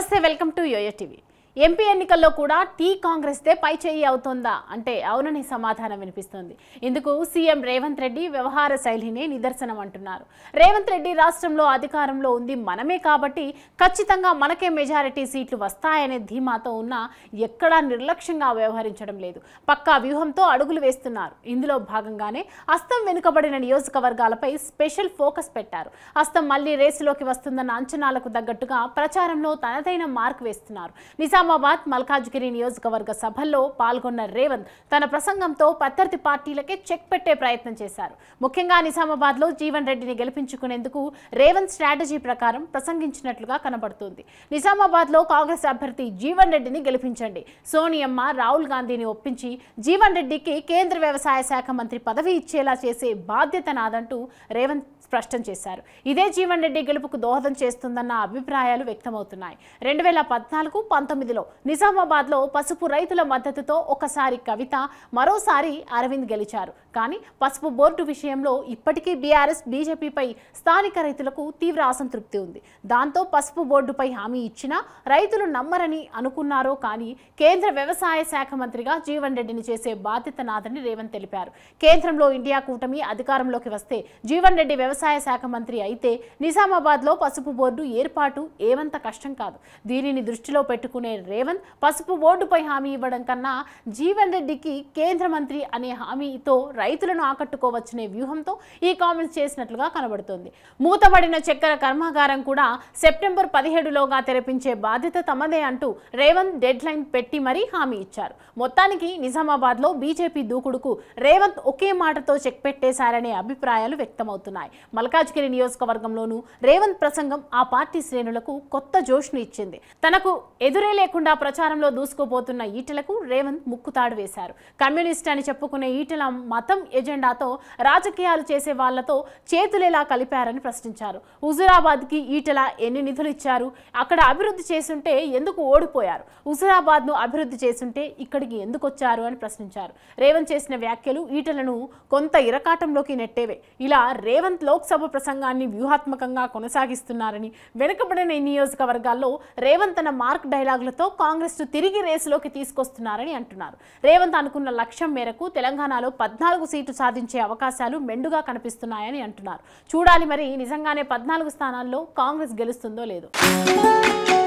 Namaste, welcome to YoYo TV. MP ఎన్నికల్లో కూడా tea కాంగ్రెస్దే పై చేయి అవుతుందా అంటే అవునని సమాధానం వినిపిస్తుంది ఇందుకు సీఎం రేవంత్ రెడ్డి వ్యవహార శైలినే నిదర్శనం అంటున్నారు రేవంత్ రెడ్డి రాష్ట్రంలో అధికారంలో ఉంది మనమే కాబట్టి ఖచ్చితంగా మనకే మెజారిటీ సీట్లు వస్తాయనే ధీమాతో ఉన్న ఎక్కడా నిర్లక్ష్యంగా వ్యవహరించడం లేదు పక్కా వ్యూహంతో అడుగులు వేస్తున్నారు ఇందులో భాగంగానే అస్తం వెనుకబడిన నియోజకవర్గాలపై స్పెషల్ ఫోకస్ పెట్టారు అస్తం మళ్లీ రేసులోకి వస్తుందన్న అంచనాలకు తగ్గట్టుగా ప్రచారంలో తనదైన మార్క్ వేస్తున్నారు నిజాం నిజామాబాద్ మల్కాజ్గిరి నియోజకవర్గ సభల్లో పాల్గొన్న రేవంత్ తన ప్రసంగంతో పత్తర్తి పార్టీలకే చెక్ పెట్టే ప్రయత్నం చేశారు ముఖ్యంగా నిజామాబాద్లో జీవన్ రెడ్డిని గెలిపించుకునేందుకు రేవంత్ స్ట్రాటజీ ప్రకారం ప్రసంగించినట్లుగా కనబడుతుంది నిజామాబాద్లో కాంగ్రెస్ అభ్యర్థి జీవన్ రెడ్డిని గెలిపించండి సోనియమ్మ రాహుల్ గాంధీని ఒప్పించి జీవన్ రెడ్డికి కేంద్ర వ్యవసాయ శాఖ మంత్రి పదవి ఇచ్చేలా చేసే బాధ్యత నాదంటూ రేవంత్ స్పష్టం చేశారు ఇదే జీవన్ రెడ్డి గెలుపుకు దోహదం చేస్తుందన్న అభిప్రాయాలు వ్యక్తమవుతున్నాయి రెండు వేల పద్నాలుగు పంతొమ్మిది నిజామాబాద్ నిజామాబాద్లో పసుపు రైతుల మద్దతుతో ఒకసారి కవిత మరోసారి అరవింద్ గెలిచారు కానీ పసుపు బోర్డు విషయంలో ఇప్పటికీ బీఆర్ఎస్ బీజేపీపై స్థానిక రైతులకు తీవ్ర అసంతృప్తి ఉంది దాంతో పసుపు బోర్డుపై హామీ ఇచ్చినా రైతులు నమ్మరని అనుకున్నారో కానీ కేంద్ర వ్యవసాయ శాఖ మంత్రిగా జీవన్ రెడ్డిని చేసే బాధ్యత నాదని రేవంత్ తెలిపారు కేంద్రంలో ఇండియా కూటమి అధికారంలోకి వస్తే జీవన్ రెడ్డి వ్యవసాయ శాఖ మంత్రి అయితే నిజామాబాద్లో పసుపు బోర్డు ఏర్పాటు ఏమంత కష్టం కాదు దీనిని దృష్టిలో పెట్టుకునే రేవంత్ పసుపు ఓటుపై హామీ ఇవ్వడం కన్నా జీవన్ రెడ్డికి కేంద్ర మంత్రి అనే హామీతో రైతులను ఆకట్టుకోవచ్చనే వ్యూహంతో ఈ కామెంట్స్ చేసినట్లుగా కనబడుతోంది మూతబడిన చక్కెర కర్మాగారం కూడా సెప్టెంబర్ పదిహేడులోగా తెరపించే బాధ్యత తమదే అంటూ రేవంత్ డెడ్ లైన్ పెట్టి మరీ హామీ ఇచ్చారు మొత్తానికి నిజామాబాద్ లో బీజేపీ దూకుడుకు రేవంత్ ఒకే మాటతో చెక్ పెట్టేశారనే అభిప్రాయాలు వ్యక్తమవుతున్నాయి మల్కాజ్గిరి నియోజకవర్గంలోనూ రేవంత్ ప్రసంగం ఆ పార్టీ శ్రేణులకు కొత్త జోష్ను ఇచ్చింది తనకు ఎదురే లేకుండా ప్రచారంలో దూసుకుపోతున్న ఈటలకు రేవంత్ ముక్కుతాడు వేశారు కమ్యూనిస్ట్ అని చెప్పుకునే ఈటల మతం ఎజెండాతో రాజకీయాలు చేసే వాళ్లతో చేతులేలా కలిపారని ప్రశ్నించారు కి ఈటల ఎన్ని నిధులు ఇచ్చారు అక్కడ అభివృద్ధి చేసుంటే ఎందుకు ఓడిపోయారు ను అభివృద్ధి చేసుంటే ఇక్కడికి ఎందుకు వచ్చారు అని ప్రశ్నించారు రేవంత్ చేసిన వ్యాఖ్యలు ఈటలను కొంత ఇరకాటంలోకి నెట్టేవే ఇలా రేవంత్ లోక్సభ ప్రసంగాన్ని వ్యూహాత్మకంగా కొనసాగిస్తున్నారని వెనుకబడిన నియోజకవర్గాల్లో రేవంత్ తన మార్క్ డైలాగులతో చేయడంతో కాంగ్రెస్ను తిరిగి రేసులోకి తీసుకొస్తున్నారని అంటున్నారు రేవంత్ అనుకున్న లక్ష్యం మేరకు తెలంగాణలో పద్నాలుగు సీట్లు సాధించే అవకాశాలు మెండుగా కనిపిస్తున్నాయని అంటున్నారు చూడాలి మరి నిజంగానే పద్నాలుగు స్థానాల్లో కాంగ్రెస్ గెలుస్తుందో లేదో